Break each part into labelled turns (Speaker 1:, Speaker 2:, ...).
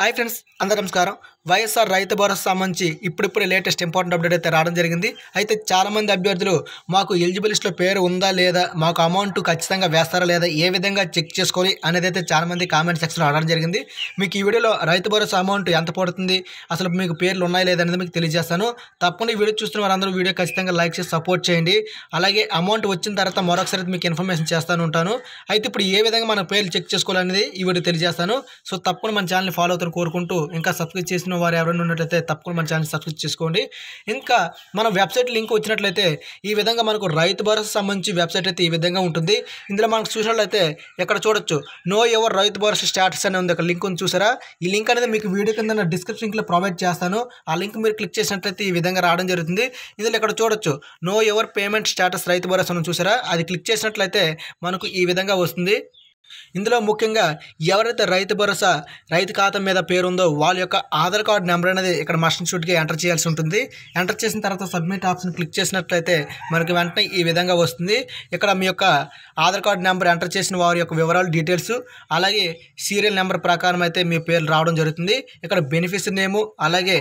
Speaker 1: hi friends అందరు నమస్కారం వైఎస్ఆర్ రైతు భరోసా సంబంధించి ఇప్పుడిప్పుడే లేటెస్ట్ ఇంపార్టెంట్ అప్డేట్ అయితే రావడం జరిగింది అయితే చాలామంది అభ్యర్థులు మాకు ఎలిజిబుల్ పేరు ఉందా లేదా మాకు అమౌంట్ ఖచ్చితంగా వేస్తారా లేదా ఏ విధంగా చెక్ చేసుకోవాలి అనేది అయితే చాలామంది కామెంట్ సెక్షన్లో అడగడం జరిగింది మీకు ఈ వీడియోలో రైతు భరోసా అమౌంట్ ఎంత పడుతుంది అసలు మీకు పేర్లు ఉన్నాయా లేదా అనేది మీకు తెలియజేస్తాను తప్పకుండా వీడియో చూస్తున్న వారందరూ వీడియో ఖచ్చితంగా లైక్ చేసి సపోర్ట్ చేయండి అలాగే అమౌంట్ వచ్చిన తర్వాత మరొకసారి మీకు ఇన్ఫర్మేషన్ చేస్తాను ఉంటాను అయితే ఇప్పుడు ఏ విధంగా మన పేర్లు చెక్ చేసుకోవాలనేది ఈ వీడియో తెలియజేస్తాను సో తప్పకుండా మన ఛానల్ని ఫాలో మాత్రం కోరుకుంటూ ఇంకా సబ్స్క్రైబ్ చేసిన వారు ఎవరైనా ఉన్నట్లయితే తప్పకుండా మన ఛానల్ సబ్స్క్రైబ్ చేసుకోండి ఇంకా మన వెబ్సైట్ లింక్ వచ్చినట్లయితే ఈ విధంగా మనకు రైతు భరోసా సంబంధించి వెబ్సైట్ అయితే ఈ విధంగా ఉంటుంది ఇందులో మనకు చూసినట్లయితే ఎక్కడ చూడొచ్చు నో ఎవర్ రైతు భరోసా స్టాటస్ అనే ఉంది ఒక లింక్ ఉంది చూసారా ఈ లింక్ అనేది మీకు వీడియో కింద డిస్క్రిప్షన్ లింక్లో ప్రొవైడ్ చేస్తాను ఆ లింక్ మీరు క్లిక్ చేసినట్లయితే ఈ విధంగా రావడం జరుగుతుంది ఇందులో ఇక్కడ చూడొచ్చు నో ఎవర్ పేమెంట్ స్టాటస్ రైతు భరోసా అని చూసారా అది క్లిక్ చేసినట్లయితే మనకు ఈ విధంగా వస్తుంది ఇందులో ముఖ్యంగా ఎవరైతే రైతు భరోసా రైతు ఖాతా మీద పేరుందో వాళ్ళ యొక్క ఆధార్ కార్డు నెంబర్ అనేది ఇక్కడ మస్ట్ షూట్కి ఎంటర్ చేయాల్సి ఉంటుంది ఎంటర్ చేసిన తర్వాత సబ్మిట్ ఆప్షన్ క్లిక్ చేసినట్లయితే మనకి వెంటనే ఈ విధంగా వస్తుంది ఇక్కడ మీ యొక్క ఆధార్ కార్డు నెంబర్ ఎంటర్ చేసిన వారి యొక్క వివరాలు డీటెయిల్స్ అలాగే సీరియల్ నెంబర్ ప్రకారం అయితే మీ పేరు రావడం జరుగుతుంది ఇక్కడ బెనిఫిషరీ నేము అలాగే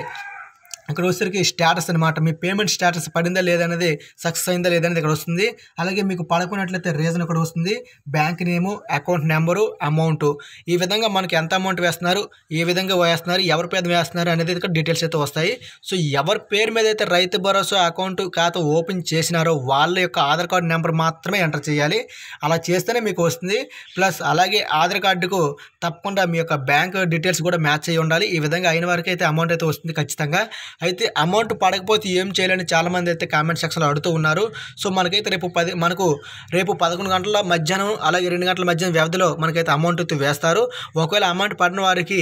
Speaker 1: ఇక్కడ వచ్చేసరికి స్టేటస్ అనమాట మీ పేమెంట్ స్టేటస్ పడిందా లేదనేది సక్సెస్ అయిందా లేదనేది ఇక్కడ వస్తుంది అలాగే మీకు పడకున్నట్లయితే రీజన్ ఇక్కడ వస్తుంది bank name account number amount ఈ విధంగా మనకి ఎంత అమౌంట్ వేస్తున్నారు ఏ విధంగా వేస్తున్నారు ఎవరి పేద వేస్తున్నారు అనేది ఇక్కడ డీటెయిల్స్ అయితే వస్తాయి సో ఎవరి పేరు మీద అయితే రైతు భరోసా అకౌంట్ ఖాతా ఓపెన్ చేసినారో వాళ్ళ యొక్క ఆధార్ కార్డు నెంబర్ మాత్రమే ఎంటర్ చేయాలి అలా చేస్తేనే మీకు వస్తుంది ప్లస్ అలాగే ఆధార్ కార్డుకు తప్పకుండా మీ యొక్క బ్యాంక్ డీటెయిల్స్ కూడా మ్యాచ్ అయ్యి ఉండాలి ఈ విధంగా అయిన వరకు అయితే అమౌంట్ అయితే వస్తుంది ఖచ్చితంగా అయితే అమౌంట్ పడకపోతే ఏం చేయాలని చాలామంది అయితే కామెంట్ సెక్షన్లో అడుగుతూ ఉన్నారు సో మనకైతే రేపు పది మనకు రేపు పదకొండు గంటల మధ్యాహ్నం అలాగే రెండు గంటల మధ్యాహ్నం వ్యవధిలో మనకైతే అమౌంట్ అయితే వేస్తారు ఒకవేళ అమౌంట్ పడిన వారికి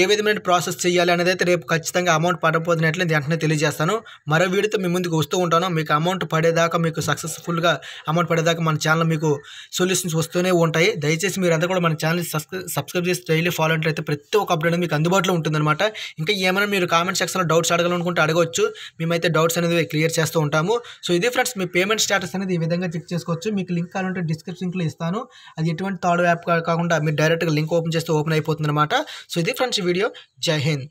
Speaker 1: ఏ విధమైన ప్రాసెస్ చేయాలి అనేది అయితే రేపు ఖచ్చితంగా అమౌంట్ పడకపోతున్నట్లయితే వెంటనే తెలియజేస్తాను మరో వీడితో మీ ముందుకు వస్తూ ఉంటాను మీకు అమౌంట్ పడేదాకా మీకు సక్సెస్ఫుల్గా అమౌంట్ పడేదాకా మన ఛానల్ మీకు సొల్యూషన్స్ వస్తూనే ఉంటాయి దయచేసి మీరంతా కూడా మన ఛానల్ సబ్స్క్రైబ్ చేసి డైలీ ఫాలో అంటే ప్రతి ఒక్క అప్డేట్ మీకు అందుబాటులో ఉంటుందన్నమాట ఇంకా ఏమైనా మీరు కామెంట్ సెక్షన్లో డౌట్స్ అడగ అనుకుంటే అడగవచ్చు మేమైతే డౌట్స్ అనేది క్లియర్ చేస్తూ ఉంటాము సో ఇది ఫ్రెండ్స్ మీ పేమెంట్ స్టేటస్ అనేది ఈ విధంగా చెక్ చేసుకోవచ్చు మీకు లింక్ కావాలంటే డిస్క్రిప్షన్లో ఇస్తాను అది ఎటువంటి థర్డ్ యాప్ కాకుండా మీరు డైరెక్ట్గా లింక్ ఓపెన్ చేస్తే ఓపెన్ అయిపోతుంది అనమాట సో ఇది ఫ్రెండ్స్ వీడియో జై హింద్